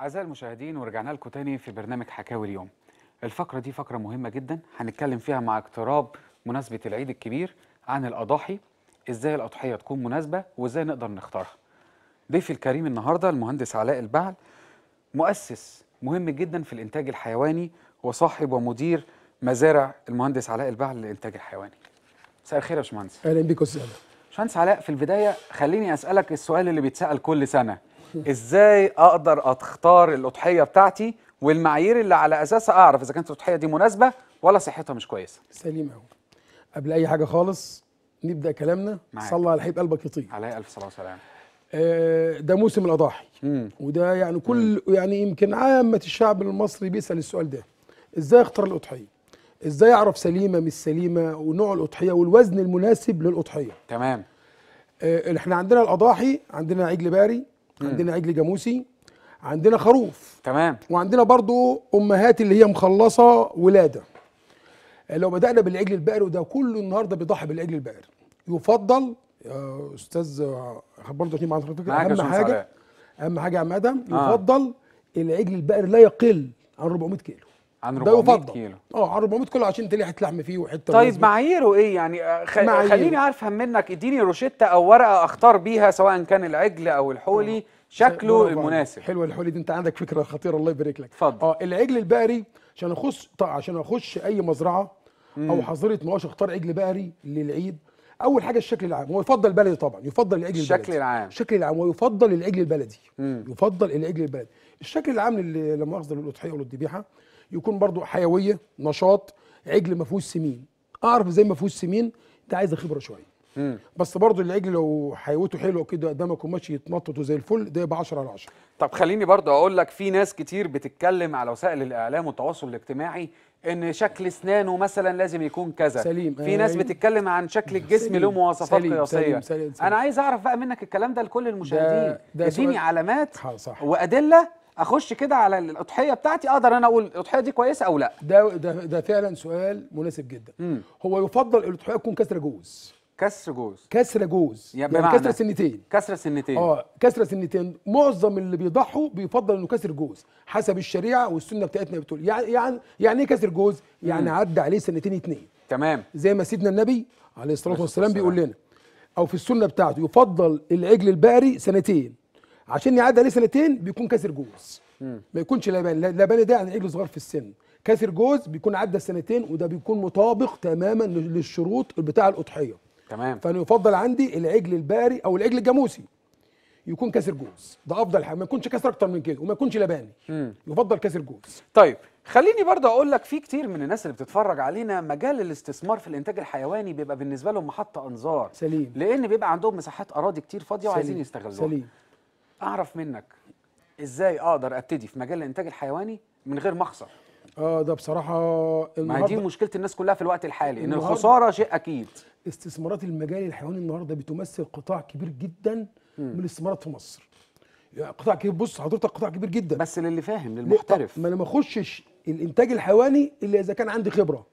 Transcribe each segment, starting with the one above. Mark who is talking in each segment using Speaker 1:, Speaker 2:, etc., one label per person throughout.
Speaker 1: أعزائي المشاهدين ورجعنا لكم تاني في برنامج حكاوي اليوم الفقرة دي فقرة مهمة جدا هنتكلم فيها مع اقتراب مناسبة العيد الكبير عن الأضاحي إزاي الأضحية تكون مناسبة وإزاي نقدر نختارها ضيفي الكريم النهاردة المهندس علاء البعل مؤسس مهم جدا في الإنتاج الحيواني وصاحب ومدير مزارع المهندس علاء البعل للإنتاج الحيواني مساء الخير يا باشمهندس أهلا بيك أستاذ باشمهندس علاء في البداية خليني أسألك السؤال اللي بيتسأل كل سنة ازاي اقدر اختار الاضحيه بتاعتي والمعايير اللي على اساسها اعرف اذا كانت الاضحيه دي
Speaker 2: مناسبه ولا صحتها مش كويسه سليم قوي قبل اي حاجه خالص نبدا كلامنا صلى على حبيب قلبك يطيب عليه الف صلاه وسلام آه، ده موسم الاضاحي وده يعني كل مم. يعني يمكن عامه الشعب المصري بيسال السؤال ده ازاي اختار الاضحيه ازاي اعرف سليمه مش سليمه ونوع الاضحيه والوزن المناسب للاضحيه تمام آه، احنا عندنا الاضاحي عندنا عجل باري عندنا عجل جاموسي عندنا خروف تمام وعندنا برضو امهات اللي هي مخلصه ولاده آه، لو بدانا بالعجل البقري وده كله النهارده بيضحي بالعجل البقري يفضل يا استاذ آه، برضه عشان مع حضرتك اهم حاجه اهم حاجه يا عم ادم آه. يفضل العجل البقري لا يقل عن 400 كيلو عن 400 كيلو اه عن 400 كيلو عشان تلاقي حته لحم فيه وحته طيب
Speaker 1: معاييره ايه
Speaker 2: يعني آه، خ... معاييره. خليني اعرف منك
Speaker 1: اديني روشته او ورقه اختار بيها سواء كان العجل او الحولي آه. شكله المناسب
Speaker 2: حلوه الحولي دي انت عندك فكره خطيره الله يبارك لك اتفضل اه العجل البقري عشان اخش عشان اخش اي مزرعه مم. او حظيره مواشي اختار عجل بقري للعيد اول حاجه الشكل العام هو يفضل بلدي طبعا يفضل العجل الشكل البلدي العام الشكل العام ويفضل العجل البلدي مم. يفضل العجل البلدي الشكل العام للمؤاخذه للاضحيه وللذبيحه يكون برضو حيويه نشاط عجل ما فيهوش سمين اعرف زي ما فيهوش سمين ده عايز خبره شويه بس برضه العجل لو حيوته حلوه كده قدامك وماشي يتنططوا زي الفل ده يبقى 10 على 10
Speaker 1: طب خليني برضه اقول لك في ناس كتير بتتكلم على وسائل الاعلام والتواصل الاجتماعي ان شكل اسنانه مثلا لازم يكون كذا سليم في ناس أيوه. بتتكلم عن شكل الجسم له مواصفات قياسيه سليم سليم سليم انا عايز اعرف بقى منك الكلام ده لكل المشاهدين اديني علامات صح.
Speaker 2: وادله اخش كده على الاضحيه بتاعتي اقدر انا اقول الاضحيه دي كويسه او لا ده ده ده فعلا سؤال مناسب جدا مم. هو يفضل الاضحيه تكون كسر جوز كسر جوز كسر جوز يعني, يعني كسر سنتين
Speaker 1: كسر سنتين اه
Speaker 2: كسر سنتين معظم اللي بيضحوا بيفضل انه كسر جوز حسب الشريعه والسنه بتاعتنا بتقول يعني يعني يعني ايه كسر جوز يعني عدى عليه سنتين اتنين تمام زي ما سيدنا النبي عليه الصلاه والسلام بيقول لنا او في السنه بتاعته يفضل العجل البقري سنتين عشان يعدي عليه سنتين بيكون كسر جوز ما يكونش لباني لباني ده يعني عجل صغير في السن كسر جوز بيكون عدى السنتين وده بيكون مطابق تماما للشروط بتاع الاضحيه تمام فانا يفضل عندي العجل الباري او العجل الجاموسي يكون كسر جوز ده افضل حاجه ما يكونش كسر اكتر من كده وما يكونش لباني يفضل كسر جوز طيب خليني برضه اقول لك في كتير
Speaker 1: من الناس اللي بتتفرج علينا مجال الاستثمار في الانتاج الحيواني بيبقى بالنسبه لهم محطه انظار سليم لان بيبقى عندهم مساحات اراضي كتير فاضيه وعايزين يستغلوها سليم اعرف منك ازاي اقدر ابتدي في مجال الانتاج الحيواني من غير ما اخسر
Speaker 2: اه ده بصراحه النهارده ما دي
Speaker 1: مشكله الناس كلها في الوقت الحالي ان الخساره شيء اكيد
Speaker 2: استثمارات المجال الحيواني النهارده بتمثل قطاع كبير جدا م. من الاستثمارات في مصر يعني قطاع كبير بص حضرتك قطاع كبير جدا بس للي فاهم للمحترف ما انا ما اخشش الانتاج الحيواني الا اذا كان عندي خبره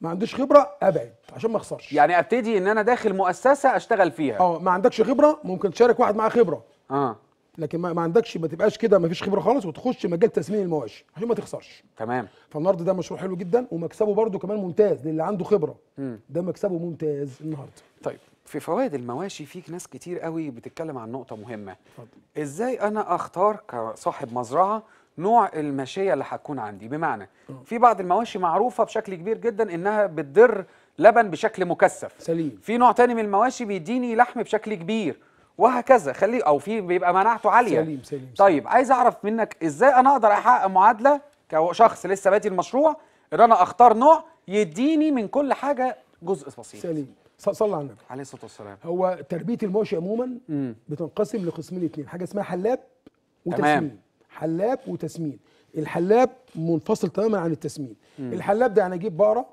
Speaker 2: ما عنديش خبره ابعد عشان ما اخسرش
Speaker 1: يعني ابتدي ان انا داخل مؤسسه اشتغل فيها اه
Speaker 2: ما عندكش خبره ممكن تشارك واحد معاه خبره اه لكن ما, عندكش ما تبقاش كده ما فيش خبره خالص وتخش مجال تسمين المواشي عشان ما تخسرش تمام فالنهارده ده مشروع حلو جدا ومكسبه برده كمان ممتاز للي عنده خبره مم. ده مكسبه ممتاز النهارده
Speaker 1: طيب في فوائد المواشي فيك ناس كتير قوي بتتكلم عن نقطه مهمه فضل. ازاي انا اختار كصاحب مزرعه نوع الماشيه اللي هتكون عندي بمعنى آه. في بعض المواشي معروفه بشكل كبير جدا انها بتضر لبن بشكل مكثف سليم في نوع تاني من المواشي بيديني لحم بشكل كبير وهكذا خليه او في بيبقى مناعته عاليه سليم سليم طيب عايز اعرف منك ازاي انا اقدر احقق معادله كشخص لسه بادئ المشروع ان انا
Speaker 2: اختار نوع يديني من كل حاجه جزء بسيط سليم صلى على النبي عليه الصلاه والسلام هو تربيه المواشي عموما بتنقسم لقسمين اثنين حاجه اسمها حلاب وتسمين تمام. حلاب وتسمين الحلاب منفصل تماما عن التسمين الحلاب ده يعني اجيب بقره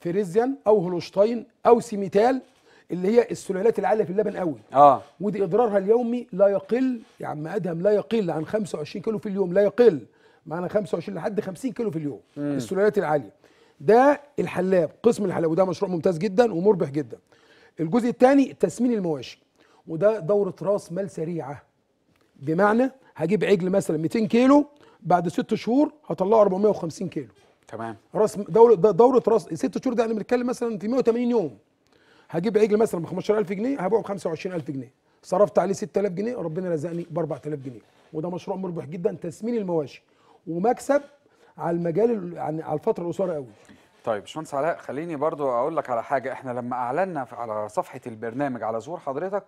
Speaker 2: فريزيان او هولشتاين او سيميتال اللي هي السلالات العاليه في اللبن قوي اه ودي اضرارها اليومي لا يقل يا يعني عم ادهم لا يقل عن 25 كيلو في اليوم لا يقل معنى 25 لحد 50 كيلو في اليوم مم. السلالات العاليه ده الحلاب قسم الحلاب وده مشروع ممتاز جدا ومربح جدا الجزء الثاني تسمين المواشي وده دوره راس مال سريعه بمعنى هجيب عجل مثلا 200 كيلو بعد ست شهور هطلعه 450 كيلو تمام راس دوره دوره راس ست شهور ده احنا بنتكلم مثلا في 180 يوم هجيب عجل مثلا ب 15000 جنيه هبيعه ب 25000 جنيه صرفت عليه 6000 جنيه ربنا رزقني ب 4000 جنيه وده مشروع مربح جدا تسمين المواشي ومكسب على المجال يعني على الفتره القصيره قوي
Speaker 1: طيب باشمهندس علاء خليني برضو اقول لك على حاجه احنا لما اعلنا على صفحه البرنامج على ظهور حضرتك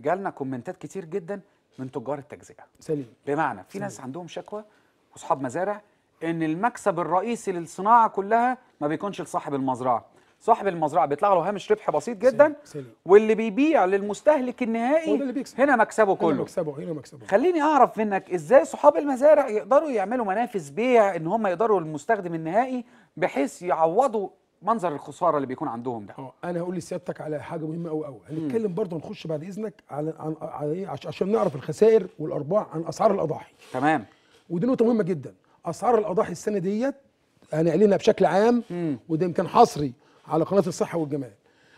Speaker 1: جالنا كومنتات كتير جدا من تجار التجزئه سليم بمعنى في سليم. ناس عندهم شكوى واصحاب مزارع ان المكسب الرئيسي للصناعه كلها ما بيكونش لصاحب المزرعه صاحب المزرعه بيطلع له هامش ربح بسيط جدا سلي. واللي بيبيع للمستهلك النهائي هو اللي بيكسب. هنا مكسبه كله هنا
Speaker 2: مكسبه هنا مكسبه
Speaker 1: خليني اعرف منك ازاي صحاب المزارع يقدروا يعملوا منافس بيع ان هم يقدروا المستخدم النهائي بحيث يعوضوا منظر الخساره اللي بيكون عندهم ده اه
Speaker 2: انا هقول لسيادتك على حاجه مهمه قوي قوي هنتكلم برضه نخش بعد اذنك على عن على ايه عشان نعرف الخسائر والارباح عن اسعار الاضاحي تمام ودي نقطه مهمه جدا اسعار الاضاحي السنه ديت هنعلنها بشكل عام مم. وده يمكن حصري على قناه الصحه والجمال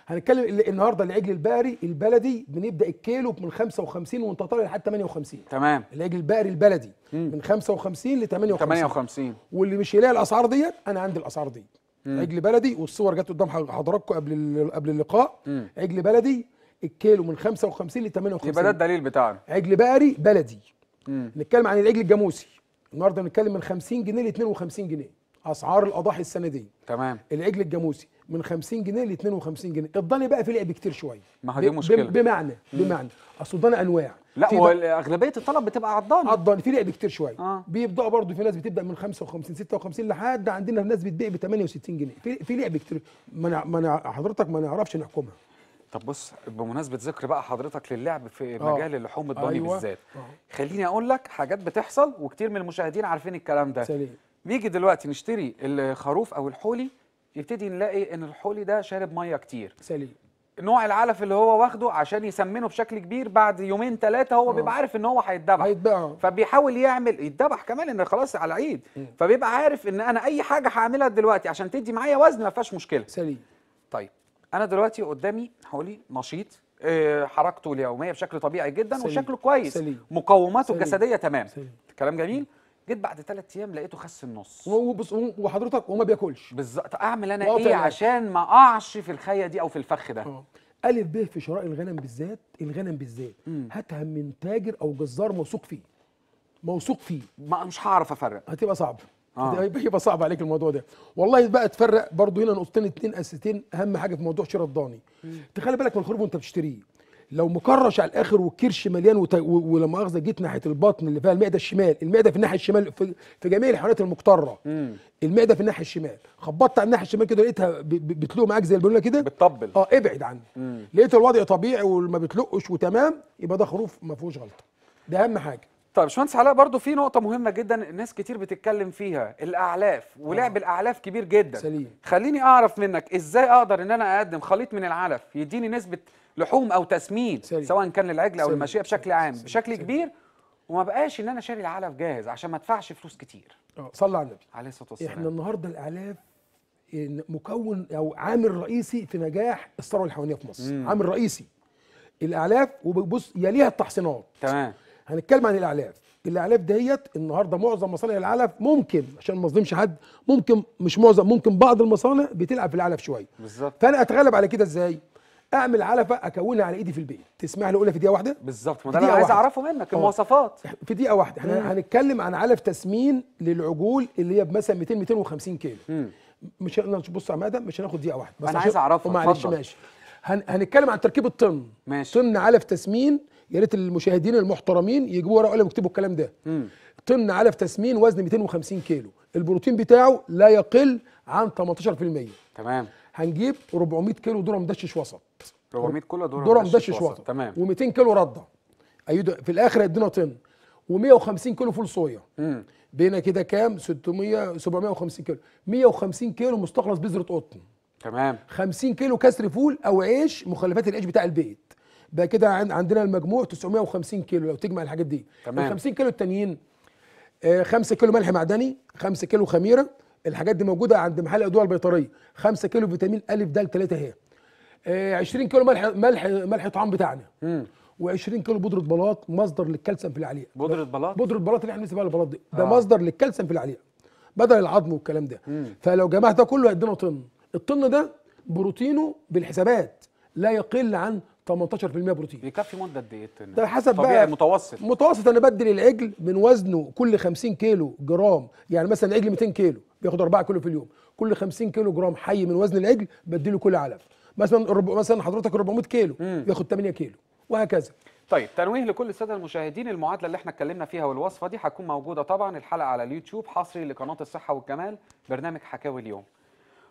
Speaker 2: هنتكلم النهارده العجل البقري البلدي بنبدا الكيلو من 55 وانت طالع لحد 58 تمام العجل البقري البلدي مم. من 55 ل 58 58 واللي مش يلاقي الاسعار ديت انا عندي الاسعار دي مم. عجل بلدي والصور جت قدام حضراتكم قبل قبل اللقاء مم. عجل بلدي الكيلو من 55 ل 58 يبقى ده
Speaker 1: الدليل بتاعنا
Speaker 2: عجل بقري بلدي مم. نتكلم عن العجل الجاموسي النهارده بنتكلم من 50 جنيه ل 52 جنيه اسعار الاضاحي السنه دي تمام العجل الجاموسي من 50 جنيه ل 52 جنيه الضاني بقى في لعب كتير شويه ما دي مشكله بمعنى بمعنى اصل الضاني انواع لا هو اغلبيه الطلب بتبقى على الضاني على الضاني في لعب كتير شويه آه. بيبدا برضه في ناس بتبدا من 55 56 لحد عندنا ناس بتبيع ب 68 جنيه في في لعب كتير ما من... حضرتك ما نعرفش نحكمها
Speaker 1: طب بص بمناسبه ذكر بقى حضرتك للعب في آه. مجال اللحوم الضاني أيوة. بالذات آه. خليني اقول لك حاجات بتحصل وكتير من المشاهدين عارفين الكلام ده سليم بيجي دلوقتي نشتري الخروف او الحولي يبتدي نلاقي ان الحولي ده شارب ميه كتير سليم نوع العلف اللي هو واخده عشان يسمنه بشكل كبير بعد يومين ثلاثه هو آه. بيبقى عارف ان هو هيتذبح فبيحاول يعمل يتذبح كمان ان خلاص على عيد فبيبقى عارف ان انا اي حاجه هعملها دلوقتي عشان تدي معايا وزن ما فيهاش مشكله سليم طيب انا دلوقتي قدامي حولي نشيط آه، حركته اليوميه بشكل طبيعي جدا سليم. وشكله كويس سليم. مقوماته سليم. الجسديه تمام سليم. كلام جميل م. جيت بعد ثلاث ايام لقيته خس النص وبص وحضرتك وما بياكلش بالظبط اعمل انا ايه يعني. عشان ما اقعش في الخيه دي او في الفخ ده ا آه.
Speaker 2: الف ب في شراء الغنم بالذات الغنم بالذات هاتها من تاجر او جزار موثوق فيه موثوق فيه ما مش هعرف افرق هتبقى صعب آه. هيبقى صعب عليك الموضوع ده والله بقى تفرق برضو هنا نقطتين اتنين اساسيتين اهم حاجه في موضوع شراء الضاني تخلي بالك من الخروف وانت بتشتريه لو مكرش على الاخر والكرش مليان وت... ولما اخذه جيت ناحيه البطن اللي فيها المعده الشمال المعده في الناحيه الشمال في, في جميع الحيوانات المقطره المعده في الناحيه الشمال خبطت على الناحيه الشمال كده لقيتها ب... بتلوق معاك زي البلونه كده بتطبل اه ابعد عني مم. لقيت الوضع طبيعي وما بتلقش وتمام يبقى ده خروف ما فيهوش غلطه ده اهم حاجه طيب يا باشمهندس علاء برضه
Speaker 1: في نقطه مهمه جدا الناس كتير بتتكلم فيها الاعلاف ولعب آه. الاعلاف كبير جدا سليم خليني اعرف منك ازاي اقدر ان انا اقدم خليط من العلف يديني نسبه لحوم او تسمين سريع. سواء كان للعجل او الماشيه بشكل عام بشكل سريع. كبير وما بقاش ان انا شاري العلف جاهز عشان ما ادفعش فلوس كتير اه صلى على النبي عليه الصلاه والسلام احنا
Speaker 2: النهارده الاعلاف مكون او عامل رئيسي في نجاح الثروه الحيوانيه في مصر مم. عامل رئيسي الاعلاف وبص يليها التحصينات تمام هنتكلم عن الاعلاف الاعلاف دهيت النهارده معظم مصانع العلف ممكن عشان ما اظلمش حد ممكن مش معظم ممكن بعض المصانع بتلعب في العلف شويه بالظبط فانا اتغلب على كده ازاي اعمل علفه اكونها على ايدي في البيت تسمح لي اقولها في دقيقه واحده
Speaker 1: بالظبط ما ده انا عايز اعرفه
Speaker 2: منك المواصفات في دقيقه واحده احنا هنتكلم عن علف تسمين للعجول اللي هي بمثلا 200 250 كيلو مم. مش بص يا مدى مش هناخد دقيقه واحده بس انا عايز اعرفه معلش ماشي هن... هنتكلم عن تركيب الطن ماشي طن علف تسمين يا ريت المشاهدين المحترمين يجيبوا ورقه وقلم ويكتبوا الكلام ده مم. طن علف تسمين وزن 250 كيلو البروتين بتاعه لا يقل عن 18% تمام هنجيب 400 كيلو ذره مدشش وسط
Speaker 1: 400 كله درهم, درهم دش شواطه
Speaker 2: تمام و200 كيلو رده ايوه في الاخر هيدينا طن و150 كيلو فول صويا بينا كده كام 600 750 كيلو 150 كيلو مستخلص بذره قطن تمام 50 كيلو كسر فول او عيش مخلفات العيش بتاع البيت بقى كده عندنا المجموع 950 كيلو لو تجمع الحاجات دي تمام ال 50 كيلو التانيين 5 آه، كيلو ملح معدني 5 كيلو خميره الحاجات دي موجوده عند محل الادويه البيطريه 5 كيلو فيتامين ا د 3 ه 20 آه، كيلو ملح ملح ملح طعام بتاعنا و20 كيلو بودره بلاط مصدر للكالسيوم في العليق بودره بلاط بودره بلاط اللي احنا بنسميها البلاط دي ده آه. مصدر للكالسيوم في العليق بدل العظم والكلام ده مم. فلو جمعت ده كله هيدينا طن الطن ده بروتينه بالحسابات لا يقل عن 18% بروتين بيكفي مده قد ايه الطن ده حسب طبيعي بقى متوسط متوسط انا بدي للعجل من وزنه كل 50 كيلو جرام يعني مثلا عجل 200 كيلو بياخد 4 كيلو في اليوم كل 50 كيلو جرام حي من وزن العجل بديله كل علف مثلا مثلا حضرتك 400 كيلو مم. ياخد 8 كيلو وهكذا
Speaker 1: طيب تنويه لكل الساده المشاهدين المعادله اللي احنا اتكلمنا فيها والوصفه دي هتكون موجوده طبعا الحلقه على اليوتيوب حصري لقناه الصحه والجمال برنامج حكاوي اليوم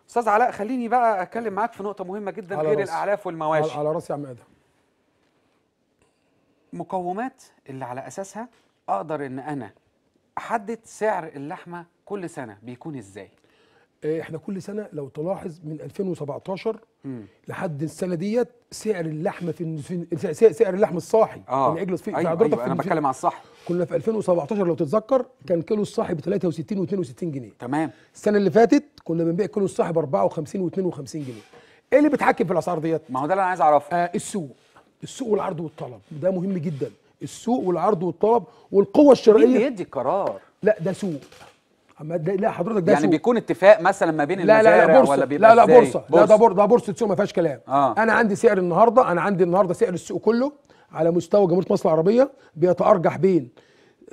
Speaker 1: استاذ علاء خليني بقى اتكلم معاك في نقطه مهمه جدا غير رأس. الاعلاف والمواشي على, على راسي يا عم ادم مقومات اللي على اساسها اقدر ان انا احدد سعر اللحمه كل سنه بيكون ازاي
Speaker 2: إيه، احنا كل سنه لو تلاحظ من 2017 مم. لحد السنه ديت سعر اللحمه في, في سعر اللحم الصاحي آه. يعني اجلس في أيوة حضرتك أيوة انا بتكلم على الصح كنا في 2017 لو تتذكر كان كيلو الصاحي ب 63 و62 جنيه تمام السنه اللي فاتت كنا بنبيع كيلو الصاحي ب 54 و52 جنيه ايه اللي بيتحكم في الاسعار ديت ما هو ده اللي انا عايز اعرفه آه السوق السوق والعرض والطلب ده مهم جدا السوق والعرض والطلب والقوه الشرائيه مين اللي يدي القرار لا ده سوق ده لا حضرتك ده يعني سوق.
Speaker 1: بيكون اتفاق مثلا ما بين لا لا لا بورصة ولا بيبقى لا لا بورصة, لا ده بورصة
Speaker 2: ده بورصة سوق ما فيهاش كلام آه. انا عندي سعر النهارده انا عندي النهارده سعر السوق كله على مستوى جمهوريه مصر العربيه بيتارجح بين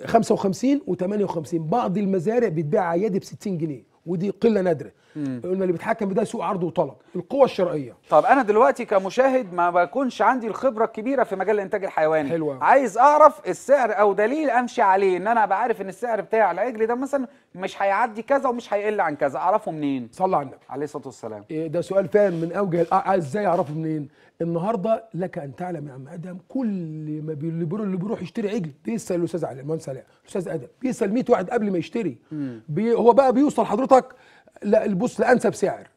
Speaker 2: 55 و58 بعض المزارع بتبيع عيادي ب 60 جنيه ودي قله نادره قلنا اللي بيتحكم بده سوق عرض وطلب القوه الشرائيه
Speaker 1: طب انا دلوقتي كمشاهد ما بكونش عندي الخبره الكبيره في مجال الانتاج الحيواني حلوة. عايز اعرف السعر او دليل امشي عليه ان انا ابقى عارف ان السعر بتاع العجل ده مثلا مش هيعدي كذا ومش هيقل عن كذا اعرفه منين صلى على النبي عليه الصلاه والسلام
Speaker 2: إيه، ده سؤال فاهم من اوجه آه، آه، ازاي اعرفه منين النهارده لك ان تعلم يا عم ادم كل ما اللي بيروح اللي بيروح يشتري عجل بيسال الاستاذ علي المهندس علي الاستاذ ادم بيسال 100 واحد قبل ما يشتري بي هو بقى بيوصل حضرتك لا البص لانسب سعر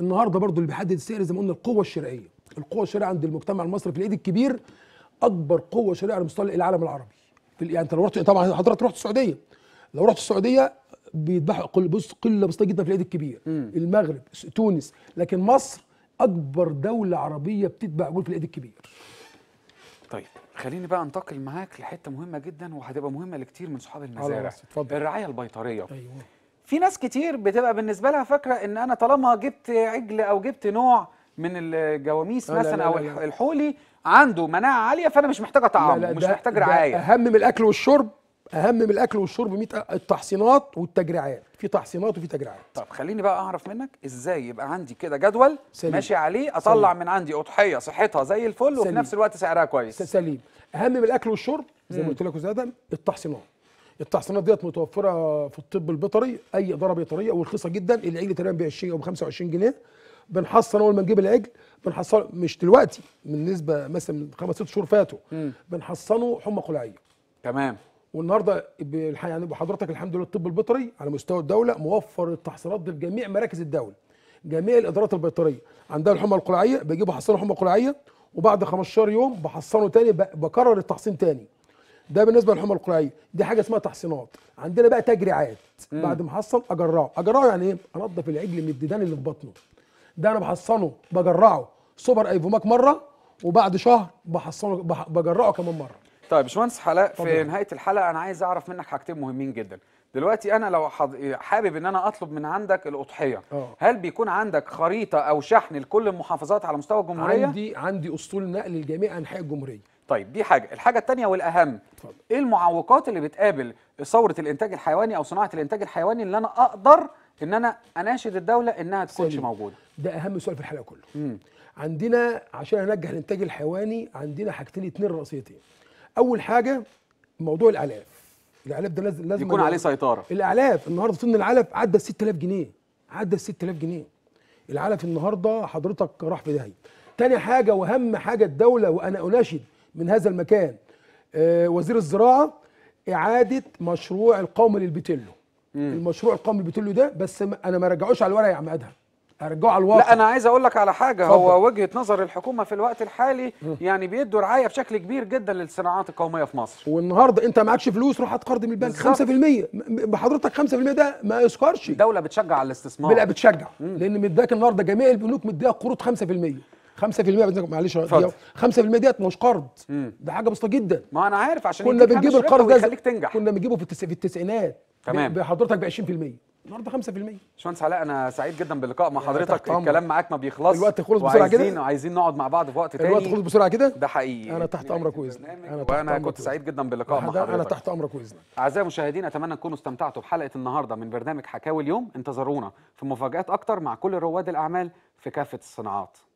Speaker 2: النهارده برضو اللي بيحدد السعر زي ما قلنا القوه الشرائيه القوه الشرائيه عند المجتمع المصري في الايد الكبير اكبر قوه شرائيه على مستوى العالم العربي يعني انت لو رحت طبعا حضرتك رحت السعوديه لو رحت السعوديه بيذبحوا كل بص قله بسيطه جدا في العيد الكبير مم. المغرب تونس لكن مصر اكبر دوله عربيه بتتبع جول في العيد الكبير
Speaker 1: طيب خليني بقى انتقل معاك لحته مهمه جدا وهتبقى مهمه لكتير من صحاب المزارع الرعايه البيطريه ايوه في ناس كتير بتبقى بالنسبه لها فاكره ان انا طالما جبت عجل او جبت نوع من الجواميس مثلا او الحولي عنده مناعه عاليه فانا مش محتاج اطعمه مش محتاج رعايه
Speaker 2: اهم من الاكل والشرب اهم من الاكل والشرب 100 التحصينات والتجريعات في تحصينات وفي تجريعات
Speaker 1: طب خليني بقى اعرف منك ازاي يبقى عندي كده جدول سليم. ماشي عليه اطلع سليم. من عندي اضحيه صحتها زي الفل وفي نفس الوقت سعرها كويس سليم
Speaker 2: اهم من الاكل والشرب زي ما قلت لك استاذ التحصينات التحصينات ديت متوفره في الطب البيطري اي اداره بيطريه ورخيصه جدا العجل تقريبا ب 20 او 25 جنيه بنحصن اول ما نجيب العجل بنحصن مش دلوقتي بالنسبه مثلا من خمس ست شهور فاتوا بنحصنه حمى قلعيه تمام والنهارده يعني بحضرتك الحمد لله الطب البيطري على مستوى الدوله موفر التحصينات دي في جميع مراكز الدوله جميع الادارات البيطريه عندها الحمى القلاعيه بجيبوا حصانه حمى قلاعيه وبعد 15 يوم بحصنه تاني بكرر التحصين تاني ده بالنسبه للحمى القلاعيه دي حاجه اسمها تحصينات عندنا بقى تجريعات بعد ما احصن اجرعه اجرعه يعني ايه انضف العجل من الديدان اللي في بطنه ده انا بحصنه بجرعه سوبر ايفوماك مره وبعد شهر بحصنه بجرعه كمان مره
Speaker 1: طيب يا باشمهندس حلاء في طبعا. نهايه الحلقه انا عايز اعرف منك حاجتين مهمين جدا دلوقتي انا لو حابب ان انا اطلب من عندك الاضحيه أوه. هل بيكون عندك خريطه او شحن لكل المحافظات على مستوى الجمهوريه
Speaker 2: عندي عندي اسطول نقل لجميع انحاء
Speaker 1: الجمهوريه طيب دي حاجه الحاجه الثانيه والاهم طبعا. ايه المعوقات اللي بتقابل ثوره الانتاج الحيواني او صناعه الانتاج الحيواني اللي انا اقدر ان انا اناشد الدوله انها تكونش
Speaker 2: موجوده ده اهم سؤال في الحلقه كله مم. عندنا عشان انجح الانتاج الحيواني عندنا حاجتين اتنين رئيسيتين اول حاجه موضوع الاعلاف الاعلاف ده لازم لازم يكون عليه سيطره الاعلاف النهارده طن العلف عدى ال 6000 جنيه عدى ال 6000 جنيه العلف النهارده حضرتك راح في داهيه تاني حاجه واهم حاجه الدوله وانا اناشد من هذا المكان آه وزير الزراعه اعاده مشروع القومي للبيتلو المشروع القومي للبيتلو ده بس انا ما رجعوش على الورق يا عم ادهم ارجعوا على الواقع لا
Speaker 1: انا عايز اقول لك على حاجه فضل. هو وجهه نظر الحكومه في الوقت الحالي م. يعني بيدوا رعايه بشكل كبير جدا للصناعات القوميه في مصر
Speaker 2: والنهارده انت معكش فلوس روح هتقرض من البنك 5% بحضرتك 5% ده ما يذكرش الدوله بتشجع على الاستثمار لا بتشجع م. لان مداك النهارده جميع البنوك مديها قروض 5% 5% معلش 5% ديت مش قرض ده حاجه بسيطه جدا ما انا عارف عشان كنا بنجيب القرض ده كنا بنجيبه في التسعينات تمام بحضرتك ب 20% النهارده 5%
Speaker 1: باشمهندس علاء انا سعيد جدا باللقاء مع حضرتك الكلام معاك ما بيخلصش الوقت خلص بسرعه كده وعايزين عايزين نقعد مع بعض في وقت تاني الوقت خلص بسرعه
Speaker 2: كده ده حقيقي انا تحت امرك واذنك يعني انا وانا كنت سعيد جدا باللقاء مع حضرتك انا تحت امرك واذنك
Speaker 1: اعزائي المشاهدين اتمنى تكونوا استمتعتوا بحلقه النهارده من برنامج حكاوي اليوم انتظرونا في مفاجات اكتر مع كل رواد الاعمال في كافه الصناعات